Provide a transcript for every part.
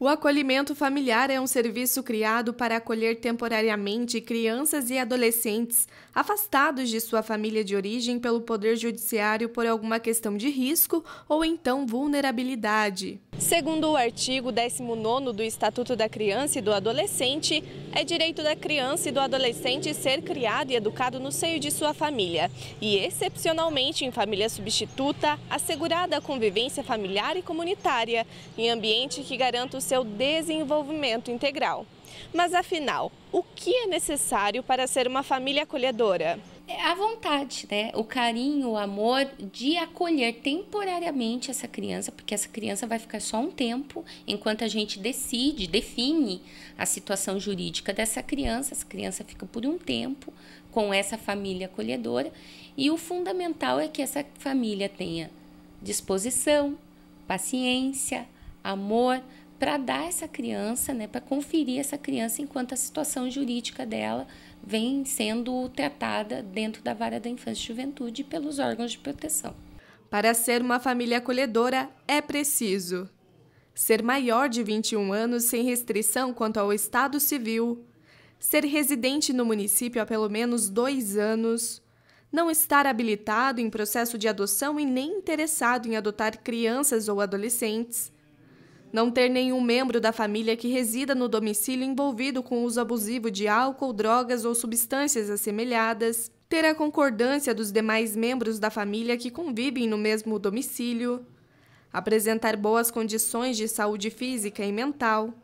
O acolhimento familiar é um serviço criado para acolher temporariamente crianças e adolescentes afastados de sua família de origem pelo Poder Judiciário por alguma questão de risco ou então vulnerabilidade. Segundo o artigo 19 do Estatuto da Criança e do Adolescente, é direito da criança e do adolescente ser criado e educado no seio de sua família e, excepcionalmente, em família substituta, assegurada a convivência familiar e comunitária, em ambiente que garanta o seu desenvolvimento integral. Mas, afinal, o que é necessário para ser uma família acolhedora? É a vontade, né? O carinho, o amor de acolher temporariamente essa criança, porque essa criança vai ficar só um tempo enquanto a gente decide, define a situação jurídica dessa criança. Essa criança fica por um tempo com essa família acolhedora e o fundamental é que essa família tenha disposição, paciência, amor para dar essa criança, né, para conferir essa criança enquanto a situação jurídica dela vem sendo tratada dentro da vara da infância e juventude pelos órgãos de proteção. Para ser uma família acolhedora, é preciso ser maior de 21 anos sem restrição quanto ao estado civil, ser residente no município há pelo menos dois anos, não estar habilitado em processo de adoção e nem interessado em adotar crianças ou adolescentes não ter nenhum membro da família que resida no domicílio envolvido com uso abusivo de álcool, drogas ou substâncias assemelhadas. Ter a concordância dos demais membros da família que convivem no mesmo domicílio. Apresentar boas condições de saúde física e mental.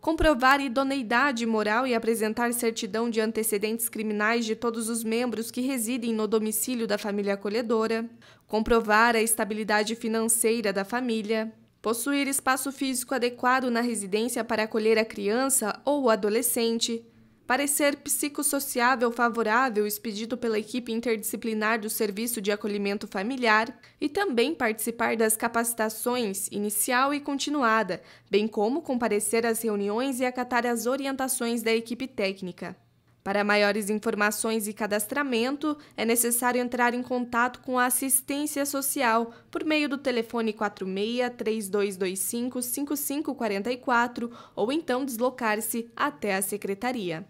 Comprovar idoneidade moral e apresentar certidão de antecedentes criminais de todos os membros que residem no domicílio da família acolhedora. Comprovar a estabilidade financeira da família Possuir espaço físico adequado na residência para acolher a criança ou o adolescente. Parecer psicossociável favorável expedido pela equipe interdisciplinar do Serviço de Acolhimento Familiar e também participar das capacitações inicial e continuada, bem como comparecer às reuniões e acatar as orientações da equipe técnica. Para maiores informações e cadastramento, é necessário entrar em contato com a assistência social por meio do telefone 46 3225 5544 ou então deslocar-se até a secretaria.